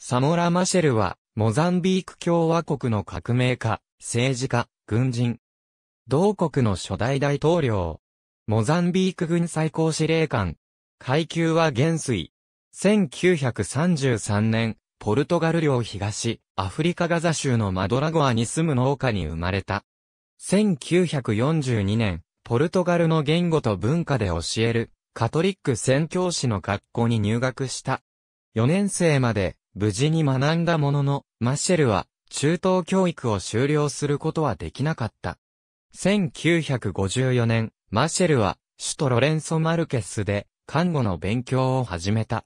サモラ・マシェルは、モザンビーク共和国の革命家、政治家、軍人。同国の初代大統領。モザンビーク軍最高司令官。階級は元帥。1933年、ポルトガル領東、アフリカガザ州のマドラゴアに住む農家に生まれた。1942年、ポルトガルの言語と文化で教える、カトリック宣教師の学校に入学した。4年生まで、無事に学んだものの、マシェルは中等教育を修了することはできなかった。1954年、マシェルは首都ロレンソ・マルケスで看護の勉強を始めた。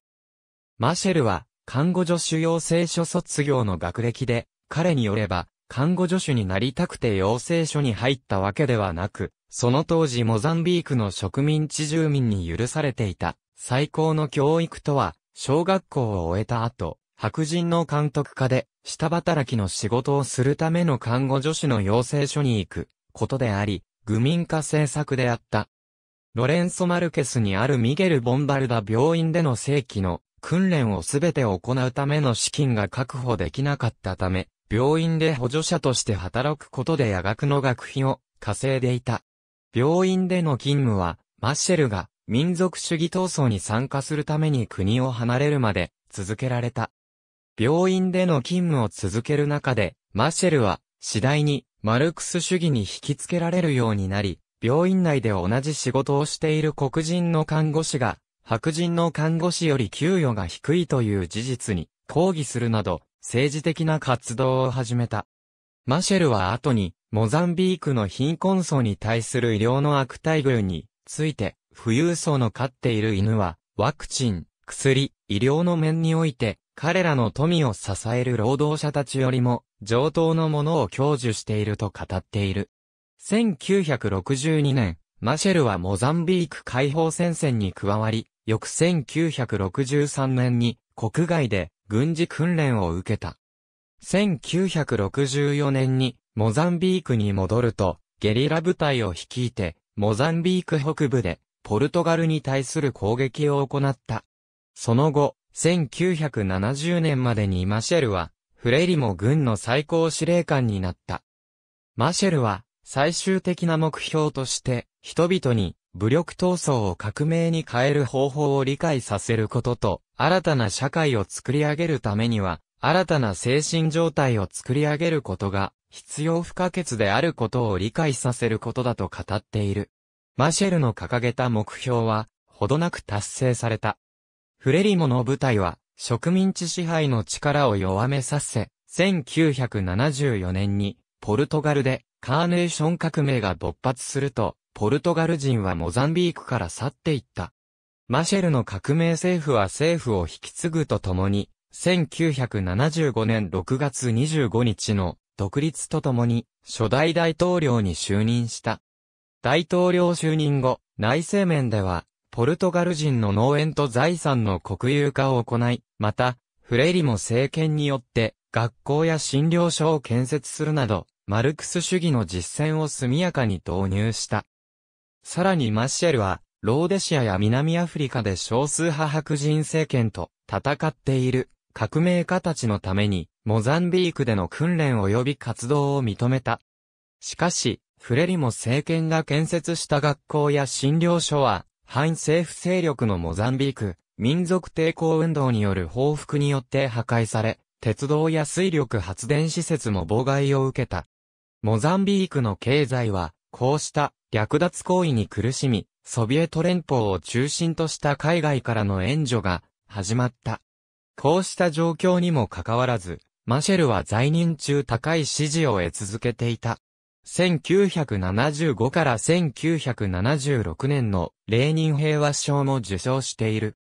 マシェルは看護助手養成所卒業の学歴で、彼によれば、看護助手になりたくて養成所に入ったわけではなく、その当時モザンビークの植民地住民に許されていた最高の教育とは、小学校を終えた後、白人の監督家で、下働きの仕事をするための看護助手の養成所に行くことであり、愚民化政策であった。ロレンソ・マルケスにあるミゲル・ボンバルダ病院での正規の訓練をすべて行うための資金が確保できなかったため、病院で補助者として働くことで夜学の学費を稼いでいた。病院での勤務は、マッシェルが民族主義闘争に参加するために国を離れるまで続けられた。病院での勤務を続ける中で、マシェルは次第にマルクス主義に引きつけられるようになり、病院内で同じ仕事をしている黒人の看護師が、白人の看護師より給与が低いという事実に抗議するなど、政治的な活動を始めた。マシェルは後に、モザンビークの貧困層に対する医療の悪待遇について、富裕層の飼っている犬は、ワクチン、薬、医療の面において、彼らの富を支える労働者たちよりも上等のものを享受していると語っている。1962年、マシェルはモザンビーク解放戦線に加わり、翌1963年に国外で軍事訓練を受けた。1964年にモザンビークに戻ると、ゲリラ部隊を率いて、モザンビーク北部で、ポルトガルに対する攻撃を行った。その後、1970年までにマシェルは、フレリも軍の最高司令官になった。マシェルは、最終的な目標として、人々に武力闘争を革命に変える方法を理解させることと、新たな社会を作り上げるためには、新たな精神状態を作り上げることが必要不可欠であることを理解させることだと語っている。マシェルの掲げた目標は、ほどなく達成された。フレリモの部隊は、植民地支配の力を弱めさせ、1974年に、ポルトガルで、カーネーション革命が勃発すると、ポルトガル人はモザンビークから去っていった。マシェルの革命政府は政府を引き継ぐとともに、1975年6月25日の独立とともに初代大統領に就任した。大統領就任後、内政面ではポルトガル人の農園と財産の国有化を行い、また、フレリも政権によって、学校や診療所を建設するなど、マルクス主義の実践を速やかに導入した。さらにマッシェルは、ローデシアや南アフリカで少数派白人政権と戦っている革命家たちのために、モザンビークでの訓練及び活動を認めた。しかし、フレリも政権が建設した学校や診療所は、反政府勢力のモザンビーク、民族抵抗運動による報復によって破壊され、鉄道や水力発電施設も妨害を受けた。モザンビークの経済は、こうした略奪行為に苦しみ、ソビエト連邦を中心とした海外からの援助が始まった。こうした状況にもかかわらず、マシェルは在任中高い支持を得続けていた。1975から1976年のレーニン平和賞も受賞している。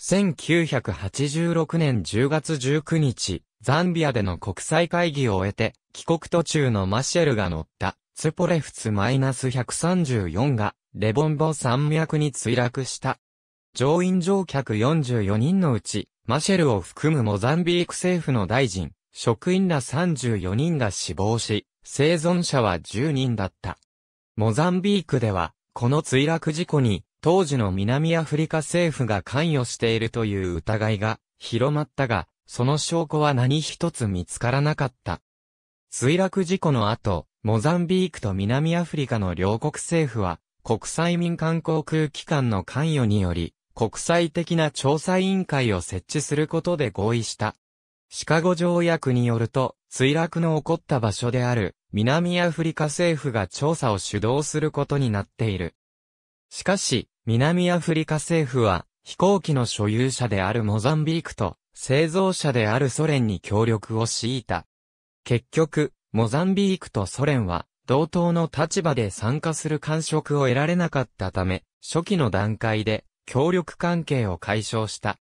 1986年10月19日、ザンビアでの国際会議を終えて、帰国途中のマシェルが乗った、ツポレフツ -134 が、レボンボ山脈に墜落した。乗員乗客44人のうち、マシェルを含むモザンビーク政府の大臣、職員ら34人が死亡し、生存者は10人だった。モザンビークでは、この墜落事故に、当時の南アフリカ政府が関与しているという疑いが広まったが、その証拠は何一つ見つからなかった。墜落事故の後、モザンビークと南アフリカの両国政府は、国際民間航空機関の関与により、国際的な調査委員会を設置することで合意した。シカゴ条約によると、墜落の起こった場所である、南アフリカ政府が調査を主導することになっている。しかし、南アフリカ政府は、飛行機の所有者であるモザンビークと、製造者であるソ連に協力を強いた。結局、モザンビークとソ連は、同等の立場で参加する感触を得られなかったため、初期の段階で、協力関係を解消した。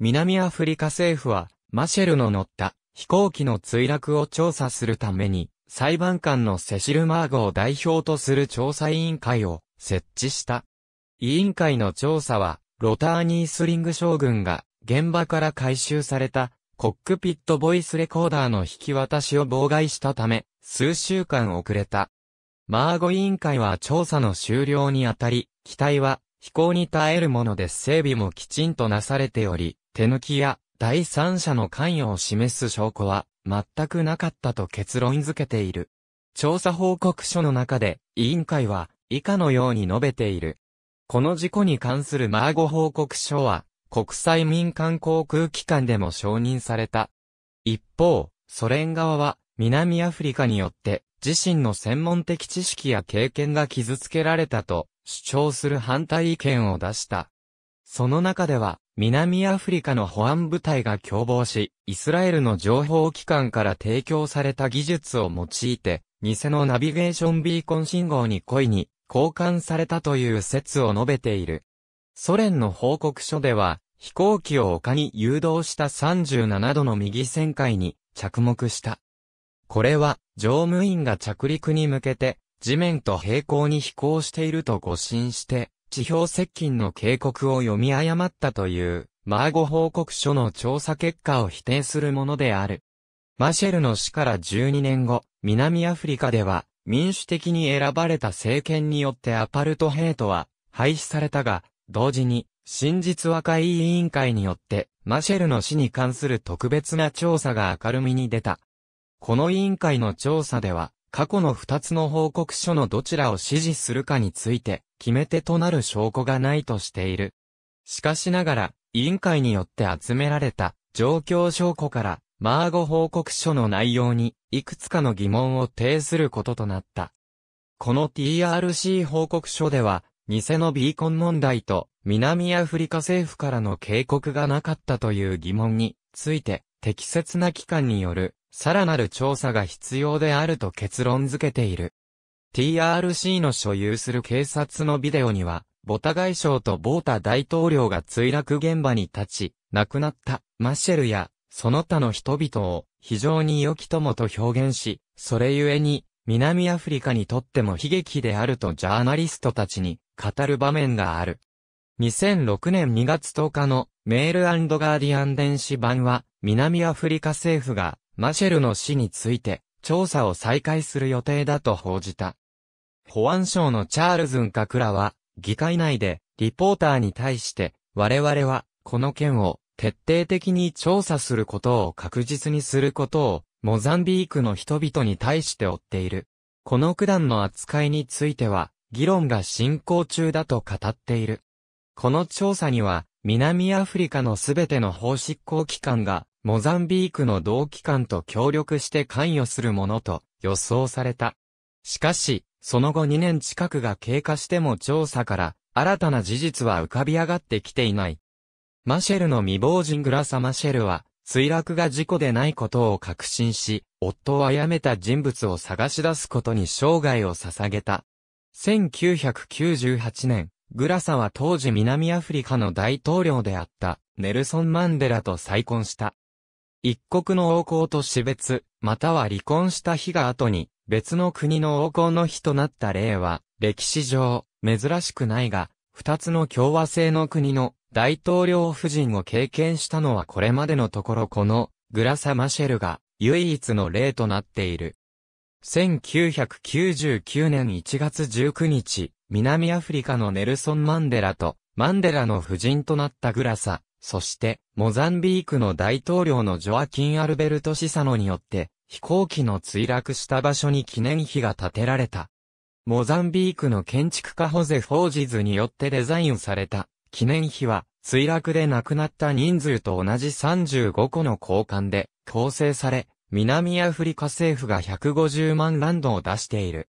南アフリカ政府は、マシェルの乗った飛行機の墜落を調査するために、裁判官のセシル・マーゴを代表とする調査委員会を設置した。委員会の調査は、ロターニースリング将軍が現場から回収されたコックピットボイスレコーダーの引き渡しを妨害したため、数週間遅れた。マーゴ委員会は調査の終了にあたり、機体は飛行に耐えるもので整備もきちんとなされており、手抜きや第三者の関与を示す証拠は全くなかったと結論づけている。調査報告書の中で委員会は以下のように述べている。この事故に関するマーゴ報告書は国際民間航空機関でも承認された。一方、ソ連側は南アフリカによって自身の専門的知識や経験が傷つけられたと主張する反対意見を出した。その中では、南アフリカの保安部隊が共謀し、イスラエルの情報機関から提供された技術を用いて、偽のナビゲーションビーコン信号に故意に交換されたという説を述べている。ソ連の報告書では、飛行機を丘に誘導した37度の右旋回に着目した。これは、乗務員が着陸に向けて、地面と平行に飛行していると誤信して、地表接近の警告を読み誤ったという、マーゴ報告書の調査結果を否定するものである。マシェルの死から12年後、南アフリカでは、民主的に選ばれた政権によってアパルトヘイトは廃止されたが、同時に、真実和解委員会によって、マシェルの死に関する特別な調査が明るみに出た。この委員会の調査では、過去の二つの報告書のどちらを支持するかについて、決め手となる証拠がないとしている。しかしながら、委員会によって集められた状況証拠から、マーゴ報告書の内容に、いくつかの疑問を呈することとなった。この TRC 報告書では、偽のビーコン問題と、南アフリカ政府からの警告がなかったという疑問について、適切な機関によるさらなる調査が必要であると結論付けている。TRC の所有する警察のビデオには、ボタ外相とボータ大統領が墜落現場に立ち、亡くなったマシェルや、その他の人々を非常に良き友と表現し、それゆえに、南アフリカにとっても悲劇であるとジャーナリストたちに語る場面がある。2006年2月10日のメールガーディアン電子版は、南アフリカ政府がマシェルの死について、調査を再開する予定だと報じた。保安省のチャールズンカクラは、議会内で、リポーターに対して、我々は、この件を、徹底的に調査することを確実にすることを、モザンビークの人々に対して追っている。この九段の扱いについては、議論が進行中だと語っている。この調査には、南アフリカのすべての法執行機関が、モザンビークの同機関と協力して関与するものと予想された。しかし、その後2年近くが経過しても調査から新たな事実は浮かび上がってきていない。マシェルの未亡人グラサ・マシェルは、墜落が事故でないことを確信し、夫を殺めた人物を探し出すことに生涯を捧げた。1998年、グラサは当時南アフリカの大統領であった、ネルソン・マンデラと再婚した。一国の王侯と死別、または離婚した日が後に、別の国の王侯の日となった例は、歴史上、珍しくないが、二つの共和制の国の大統領夫人を経験したのはこれまでのところこの、グラサ・マシェルが、唯一の例となっている。1999年1月19日、南アフリカのネルソン・マンデラと、マンデラの夫人となったグラサ、そして、モザンビークの大統領のジョアキン・アルベルト・シサノによって、飛行機の墜落した場所に記念碑が建てられた。モザンビークの建築家ホゼ・フォージズによってデザインされた記念碑は墜落で亡くなった人数と同じ35個の交換で構成され、南アフリカ政府が150万ランドを出している。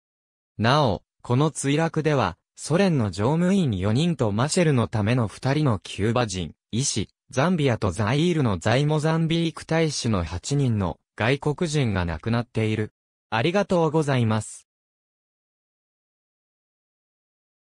なお、この墜落では、ソ連の乗務員4人とマシェルのための2人のキューバ人、医師、ザンビアとザイールの在モザンビーク大使の8人の外国人が亡くなっている。ありがとうございます。